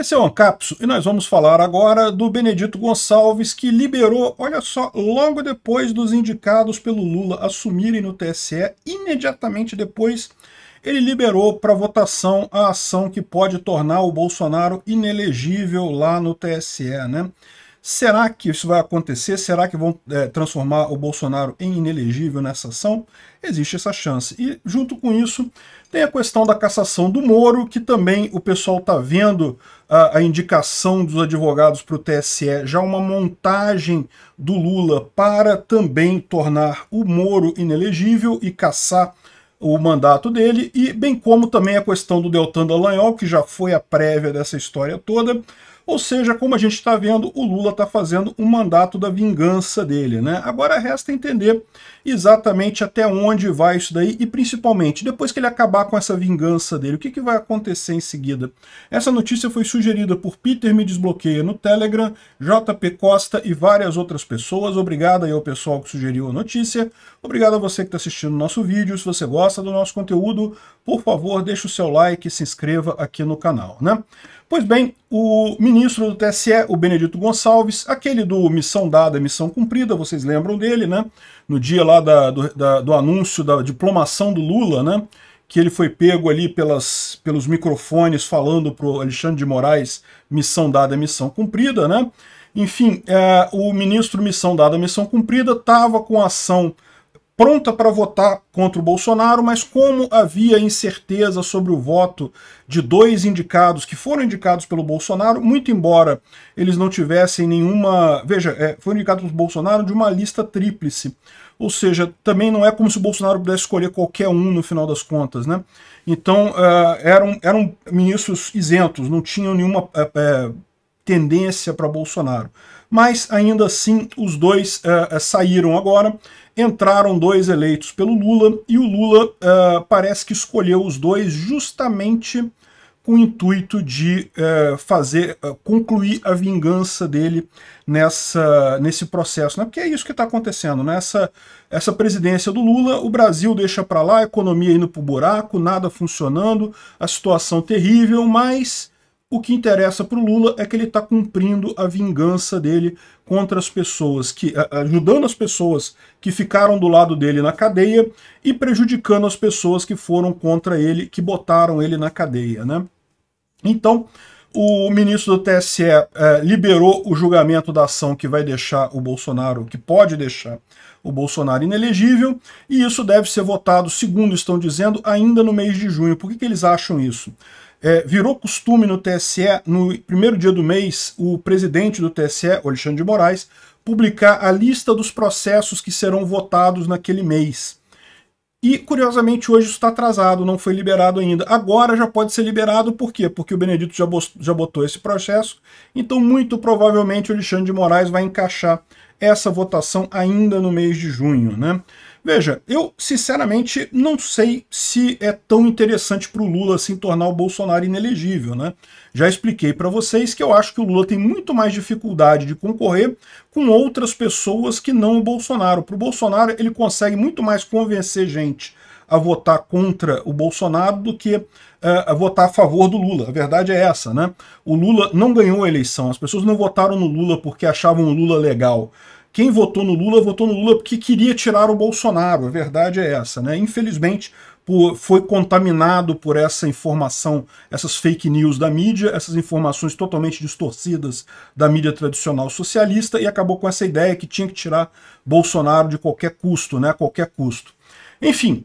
Esse é o Ancapso e nós vamos falar agora do Benedito Gonçalves, que liberou, olha só, logo depois dos indicados pelo Lula assumirem no TSE, imediatamente depois ele liberou para votação a ação que pode tornar o Bolsonaro inelegível lá no TSE, né? Será que isso vai acontecer? Será que vão é, transformar o Bolsonaro em inelegível nessa ação? Existe essa chance. E junto com isso, tem a questão da cassação do Moro, que também o pessoal está vendo a, a, indicação dos advogados para o TSE, já uma montagem do Lula para também tornar o Moro inelegível e caçar o mandato dele, e bem como também a questão do Deltan Dallagnol, que já foi a prévia dessa história toda, ou seja, como a gente está vendo, o Lula está fazendo um mandato da vingança dele. Né? Agora resta entender exatamente até onde vai isso daí e principalmente, depois que ele acabar com essa vingança dele, o que, que vai acontecer em seguida? Essa notícia foi sugerida por Peter Me Desbloqueia no Telegram, JP Costa e várias outras pessoas. Obrigado aí ao pessoal que sugeriu a notícia. Obrigado a você que está assistindo o nosso vídeo. Se você gosta do nosso conteúdo, por favor, deixe o seu like e se inscreva aqui no canal. Né? Pois bem, o ministro do TSE, o Benedito Gonçalves, aquele do Missão Dada, Missão Cumprida, vocês lembram dele, né? No dia lá da, do, da, do, anúncio da diplomação do Lula, né? Que ele foi pego ali pelas, pelos microfones falando pro Alexandre de Moraes, Missão Dada, Missão Cumprida, né? Enfim, é, o ministro Missão Dada, Missão Cumprida estava com ação pronta para votar contra o Bolsonaro, mas como havia incerteza sobre o voto de dois indicados que foram indicados pelo Bolsonaro, muito embora eles não tivessem nenhuma. Veja, é, foram indicados pelo Bolsonaro de uma lista tríplice. Ou seja, também não é como se o Bolsonaro pudesse escolher qualquer um no final das contas, né? Então, uh, eram, eram ministros isentos, não tinham nenhuma. Uh, uh, tendência para Bolsonaro. Mas ainda assim, os dois uh, saíram agora, entraram dois eleitos pelo Lula, e o Lula uh, parece que escolheu os dois justamente com o intuito de uh, fazer uh, concluir a vingança dele nessa, nesse processo, né? Porque é isso que está acontecendo, né? Essa, presidência do Lula, o Brasil deixa para lá, a economia indo para o buraco, nada funcionando, a situação terrível, mas o que interessa para o Lula é que ele está cumprindo a vingança dele contra as pessoas que. ajudando as pessoas que ficaram do lado dele na cadeia e prejudicando as pessoas que foram contra ele, que botaram ele na cadeia. Né? Então, o ministro do TSE eh, liberou o julgamento da ação que vai deixar o Bolsonaro, que pode deixar o Bolsonaro inelegível, e isso deve ser votado, segundo estão dizendo, ainda no mês de junho. Por que, que eles acham isso? É, virou costume no TSE, no primeiro dia do mês, o presidente do TSE, Alexandre de Moraes, publicar a lista dos processos que serão votados naquele mês. E, curiosamente, hoje isso está atrasado, não foi liberado ainda. Agora já pode ser liberado, por quê? Porque o Benedito já, já botou esse processo, então, muito provavelmente, o Alexandre de Moraes vai encaixar essa votação ainda no mês de junho, né? Veja, eu sinceramente não sei se é tão interessante para o Lula assim tornar o Bolsonaro inelegível, né? Já expliquei para vocês que eu acho que o Lula tem muito mais dificuldade de concorrer com outras pessoas que não o Bolsonaro. Para o Bolsonaro, ele consegue muito mais convencer gente a votar contra o Bolsonaro do que uh, a votar a favor do Lula. A verdade é essa, né? O Lula não ganhou a eleição, as pessoas não votaram no Lula porque achavam o Lula legal quem votou no Lula, votou no Lula porque queria tirar o Bolsonaro. A verdade é essa, né? Infelizmente, por, foi contaminado por essa informação, essas fake news da mídia, essas informações totalmente distorcidas da mídia tradicional socialista e acabou com essa ideia que tinha que tirar Bolsonaro de qualquer custo, né? qualquer custo. Enfim,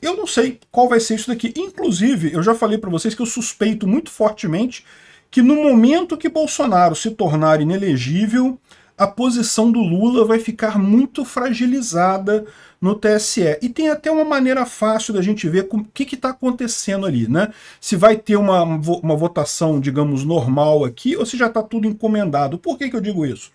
eu não sei qual vai ser isso daqui. Inclusive, eu já falei para vocês que eu suspeito muito fortemente que no momento que Bolsonaro se tornar inelegível, a posição do Lula vai ficar muito fragilizada no TSE. E tem até uma maneira fácil da gente ver o que está acontecendo ali, né? Se vai ter uma, uma votação, digamos, normal aqui, ou se já está tudo encomendado. Por que, que eu digo isso?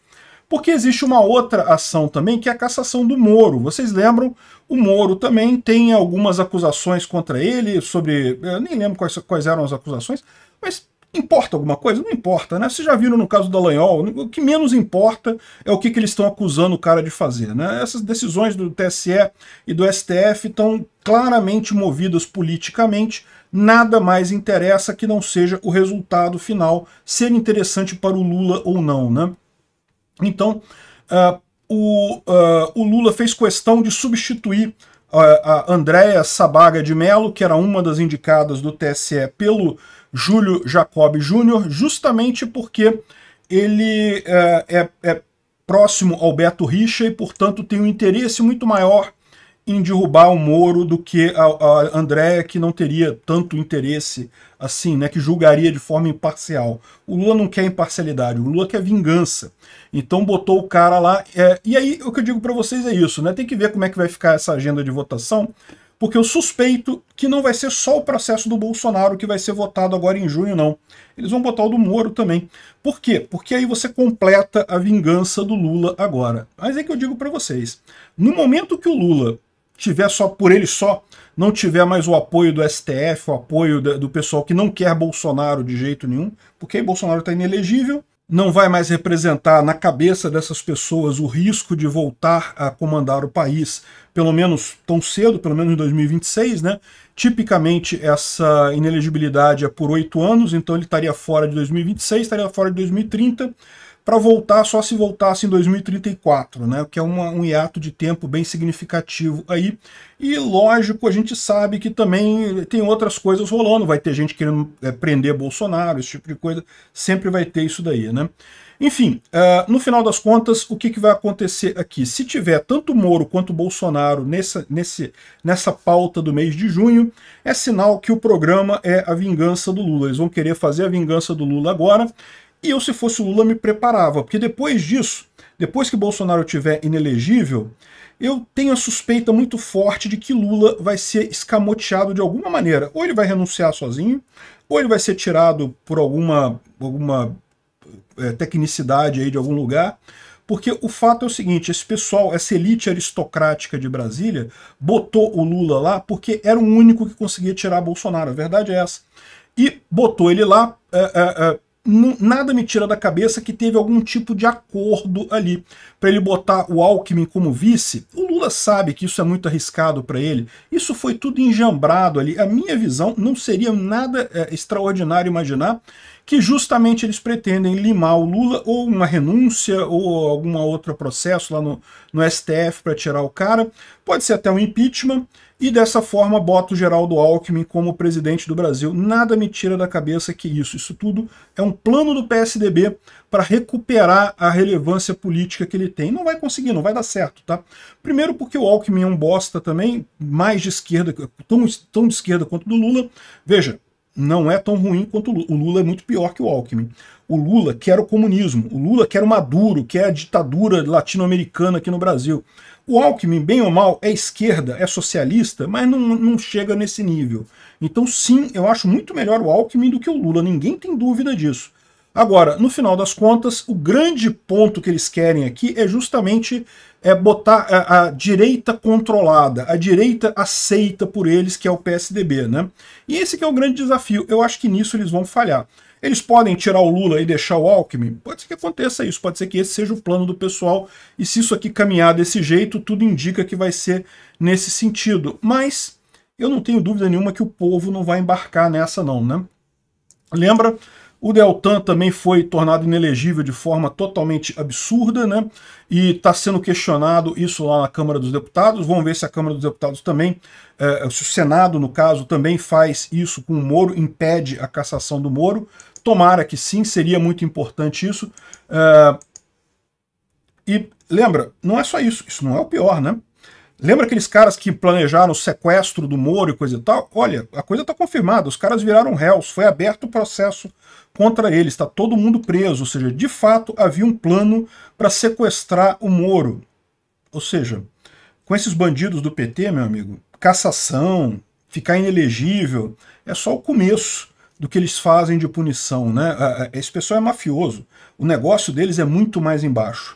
Porque existe uma outra ação também, que é a cassação do Moro. Vocês lembram? O Moro também tem algumas acusações contra ele sobre... Eu nem lembro quais, quais eram as acusações, mas Importa alguma coisa? Não importa, né? Vocês já viram no caso do Dallagnol, o que menos importa é o que, que eles estão acusando o cara de fazer, né? Essas decisões do TSE e do STF estão claramente movidas politicamente, nada mais interessa que não seja o resultado final ser é interessante para o Lula ou não, né? Então, uh, o, uh, o Lula fez questão de substituir ah, a Andréa Sabaga de Mello, que era uma das indicadas do TSE pelo Júlio Jacob Júnior, justamente porque ele é, é, é próximo ao Beto Richa e, portanto, tem um interesse muito maior em derrubar o Moro do que a, a Andréa, que não teria tanto interesse assim, né, que julgaria de forma imparcial. O Lula não quer imparcialidade, o Lula quer vingança. Então botou o cara lá. É, e aí o que eu digo para vocês é isso, né? Tem que ver como é que vai ficar essa agenda de votação, porque eu suspeito que não vai ser só o processo do Bolsonaro que vai ser votado agora em junho, não. Eles vão botar o do Moro também. Por quê? Porque aí você completa a vingança do Lula agora. Mas é que eu digo para vocês, no momento que o Lula tiver só por ele só, não tiver mais o apoio do STF, o apoio do pessoal que não quer Bolsonaro de jeito nenhum, porque aí Bolsonaro está inelegível, não vai mais representar na cabeça dessas pessoas o risco de voltar a comandar o país, pelo menos tão cedo, pelo menos em 2026, né? Tipicamente essa inelegibilidade é por oito anos, então ele estaria fora de 2026, estaria fora de 2030 para voltar só se voltasse em 2034, né? O que é uma, um hiato de tempo bem significativo aí. E lógico, a gente sabe que também tem outras coisas rolando, vai ter gente querendo é, prender Bolsonaro, esse tipo de coisa, sempre vai ter isso daí, né? Enfim, uh, no final das contas, o que, que vai acontecer aqui? Se tiver tanto Moro quanto Bolsonaro nessa, nesse, nessa pauta do mês de junho, é sinal que o programa é a vingança do Lula. Eles vão querer fazer a vingança do Lula agora, e eu, se fosse o Lula, me preparava, porque depois disso, depois que Bolsonaro tiver inelegível, eu tenho a suspeita muito forte de que Lula vai ser escamoteado de alguma maneira. Ou ele vai renunciar sozinho, ou ele vai ser tirado por alguma, alguma é, tecnicidade aí de algum lugar. Porque o fato é o seguinte, esse pessoal, essa elite aristocrática de Brasília, botou o Lula lá porque era o único que conseguia tirar Bolsonaro, a verdade é essa. E botou ele lá é, é, é nada me tira da cabeça que teve algum tipo de acordo ali para ele botar o Alckmin como vice. O Lula sabe que isso é muito arriscado para ele. Isso foi tudo enjambrado ali. A minha visão não seria nada é, extraordinário imaginar que justamente eles pretendem limar o Lula ou uma renúncia ou algum outro processo lá no, no STF para tirar o cara, pode ser até um impeachment, e dessa forma bota o Geraldo Alckmin como presidente do Brasil. Nada me tira da cabeça que isso, isso tudo é um plano do PSDB para recuperar a relevância política que ele tem. Não vai conseguir, não vai dar certo, tá? Primeiro porque o Alckmin é um bosta também, mais de esquerda, tão, tão de esquerda quanto do Lula. Veja, não é tão ruim quanto o Lula. O Lula é muito pior que o Alckmin. O Lula quer o comunismo, o Lula quer o Maduro, quer a ditadura latino-americana aqui no Brasil. O Alckmin, bem ou mal, é esquerda, é socialista, mas não, não chega nesse nível. Então, sim, eu acho muito melhor o Alckmin do que o Lula, ninguém tem dúvida disso. Agora, no final das contas, o grande ponto que eles querem aqui é justamente é, botar a, a, direita controlada, a direita aceita por eles, que é o PSDB, né? E esse que é o grande desafio. Eu acho que nisso eles vão falhar. Eles podem tirar o Lula e deixar o Alckmin? Pode ser que aconteça isso, pode ser que esse seja o plano do pessoal, e se isso aqui caminhar desse jeito, tudo indica que vai ser nesse sentido. Mas eu não tenho dúvida nenhuma que o povo não vai embarcar nessa não, né? Lembra o Deltan também foi tornado inelegível de forma totalmente absurda, né? E está sendo questionado isso lá na Câmara dos Deputados. Vamos ver se a Câmara dos Deputados também, eh, se o Senado, no caso, também faz isso com o Moro, impede a cassação do Moro. Tomara que sim, seria muito importante isso. Eh, e lembra, não é só isso, isso não é o pior, né? Lembra aqueles caras que planejaram o sequestro do Moro e coisa e tal? Olha, a coisa está confirmada, os caras viraram réus, foi aberto o processo contra eles, está todo mundo preso, ou seja, de fato havia um plano para sequestrar o Moro. Ou seja, com esses bandidos do PT, meu amigo, cassação, ficar inelegível, é só o começo do que eles fazem de punição, né? É, é, esse pessoal é mafioso. O negócio deles é muito mais embaixo.